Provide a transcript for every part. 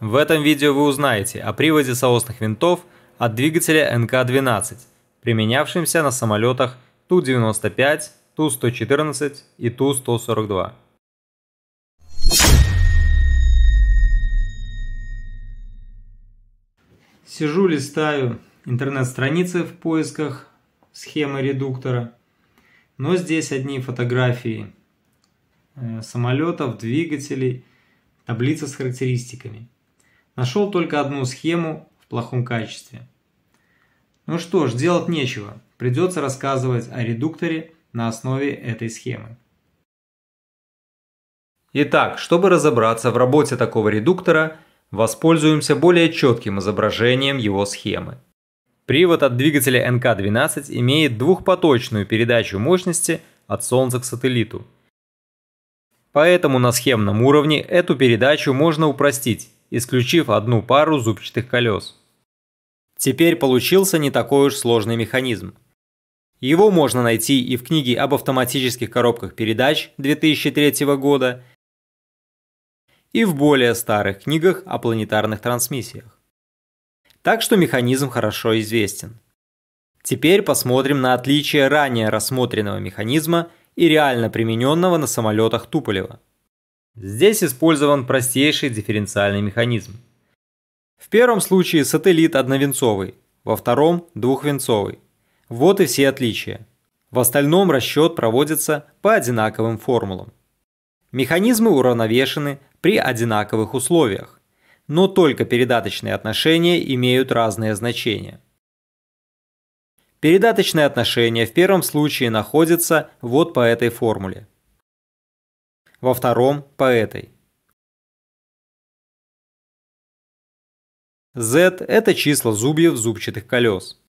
В этом видео вы узнаете о приводе соосных винтов от двигателя НК-12, применявшемся на самолетах Ту-95, Ту-114 и Ту-142. Сижу, листаю интернет-страницы в поисках схемы редуктора, но здесь одни фотографии э, самолетов, двигателей, таблица с характеристиками – Нашел только одну схему в плохом качестве. Ну что ж, делать нечего. Придется рассказывать о редукторе на основе этой схемы. Итак, чтобы разобраться в работе такого редуктора, воспользуемся более четким изображением его схемы. Привод от двигателя НК-12 имеет двухпоточную передачу мощности от Солнца к сателлиту. Поэтому на схемном уровне эту передачу можно упростить исключив одну пару зубчатых колес. Теперь получился не такой уж сложный механизм. Его можно найти и в книге об автоматических коробках передач 2003 года, и в более старых книгах о планетарных трансмиссиях. Так что механизм хорошо известен. Теперь посмотрим на отличие ранее рассмотренного механизма и реально примененного на самолетах Туполева. Здесь использован простейший дифференциальный механизм. В первом случае сателлит одновенцовый, во втором – двухвенцовый. Вот и все отличия. В остальном расчет проводится по одинаковым формулам. Механизмы уравновешены при одинаковых условиях, но только передаточные отношения имеют разные значения. Передаточные отношения в первом случае находятся вот по этой формуле – во втором – по этой. Z – это числа зубьев зубчатых колес.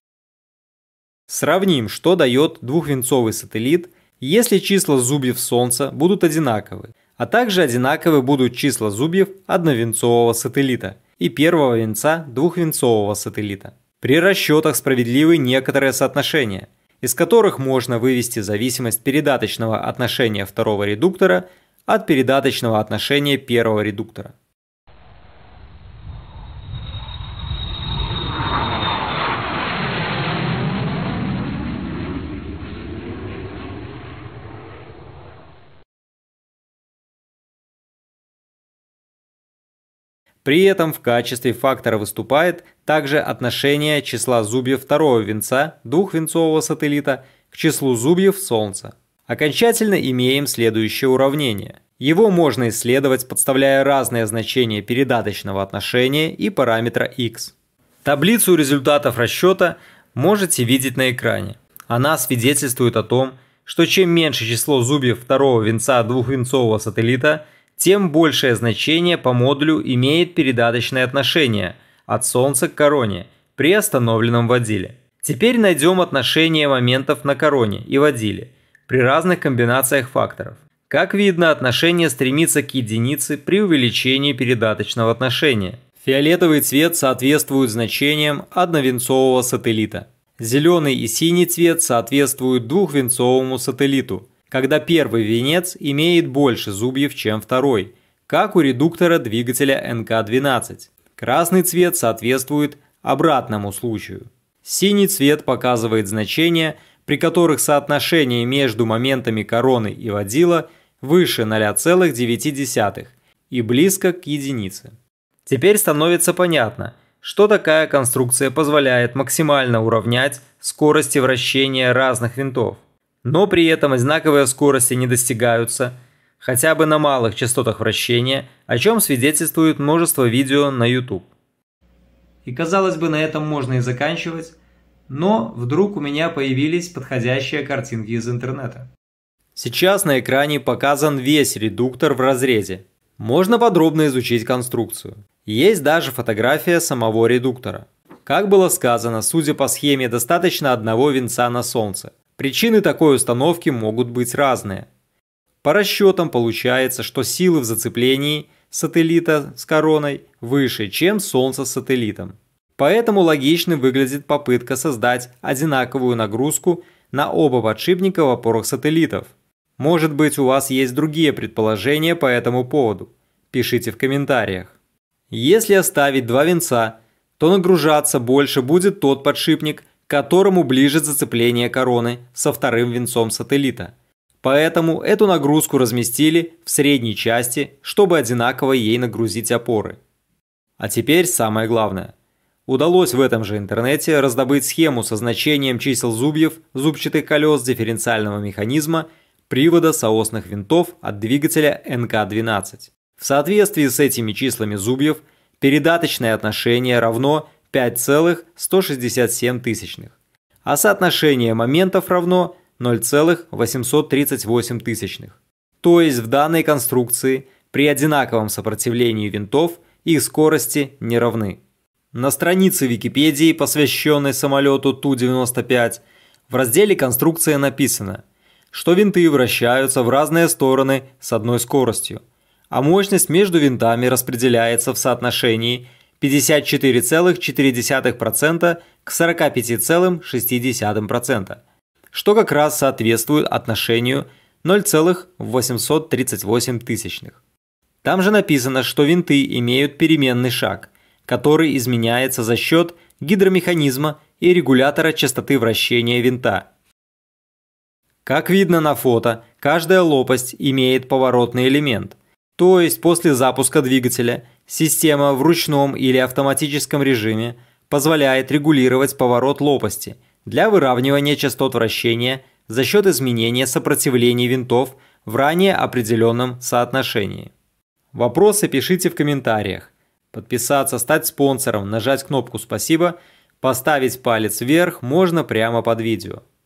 Сравним, что дает двухвинцовый сателлит, если числа зубьев Солнца будут одинаковы, а также одинаковы будут числа зубьев одновинцового сателлита и первого венца двухвинцового сателлита. При расчетах справедливы некоторые соотношения, из которых можно вывести зависимость передаточного отношения второго редуктора от передаточного отношения первого редуктора. При этом в качестве фактора выступает также отношение числа зубьев второго венца двухвенцового сателлита к числу зубьев Солнца. Окончательно имеем следующее уравнение. Его можно исследовать, подставляя разные значения передаточного отношения и параметра x. Таблицу результатов расчета можете видеть на экране. Она свидетельствует о том, что чем меньше число зубьев второго венца двухвенцового сателлита, тем большее значение по модулю имеет передаточное отношение от Солнца к короне при остановленном водиле. Теперь найдем отношение моментов на короне и водиле – при разных комбинациях факторов. Как видно, отношение стремится к единице при увеличении передаточного отношения. Фиолетовый цвет соответствует значениям одновенцового сателлита. Зеленый и синий цвет соответствуют двухвенцовому сателлиту, когда первый венец имеет больше зубьев, чем второй, как у редуктора двигателя НК-12. Красный цвет соответствует обратному случаю. Синий цвет показывает значение при которых соотношение между моментами короны и водила выше 0,9 и близко к единице. Теперь становится понятно, что такая конструкция позволяет максимально уравнять скорости вращения разных винтов. Но при этом одинаковые скорости не достигаются – хотя бы на малых частотах вращения, о чем свидетельствует множество видео на YouTube. И казалось бы, на этом можно и заканчивать, но вдруг у меня появились подходящие картинки из интернета. Сейчас на экране показан весь редуктор в разрезе. Можно подробно изучить конструкцию. Есть даже фотография самого редуктора. Как было сказано, судя по схеме, достаточно одного венца на солнце. Причины такой установки могут быть разные. По расчетам получается, что силы в зацеплении сателлита с короной выше, чем Солнце с сателлитом. Поэтому логично выглядит попытка создать одинаковую нагрузку на оба подшипника в опорах сателлитов. Может быть у вас есть другие предположения по этому поводу? Пишите в комментариях. Если оставить два венца, то нагружаться больше будет тот подшипник, которому ближе зацепление короны со вторым венцом сателлита. Поэтому эту нагрузку разместили в средней части, чтобы одинаково ей нагрузить опоры. А теперь самое главное. Удалось в этом же интернете раздобыть схему со значением чисел зубьев, зубчатых колес, дифференциального механизма, привода соосных винтов от двигателя НК-12. В соответствии с этими числами зубьев передаточное отношение равно 5,167 тысячных, а соотношение моментов равно 0,838 тысячных. То есть в данной конструкции при одинаковом сопротивлении винтов их скорости не равны. На странице Википедии, посвященной самолету Ту-95, в разделе «Конструкция» написано, что винты вращаются в разные стороны с одной скоростью, а мощность между винтами распределяется в соотношении 54,4% к 45,6%, что как раз соответствует отношению 0,838. Там же написано, что винты имеют переменный шаг – который изменяется за счет гидромеханизма и регулятора частоты вращения винта. Как видно на фото, каждая лопасть имеет поворотный элемент, то есть после запуска двигателя система в ручном или автоматическом режиме позволяет регулировать поворот лопасти для выравнивания частот вращения за счет изменения сопротивления винтов в ранее определенном соотношении. Вопросы пишите в комментариях подписаться, стать спонсором, нажать кнопку «Спасибо», поставить палец вверх можно прямо под видео.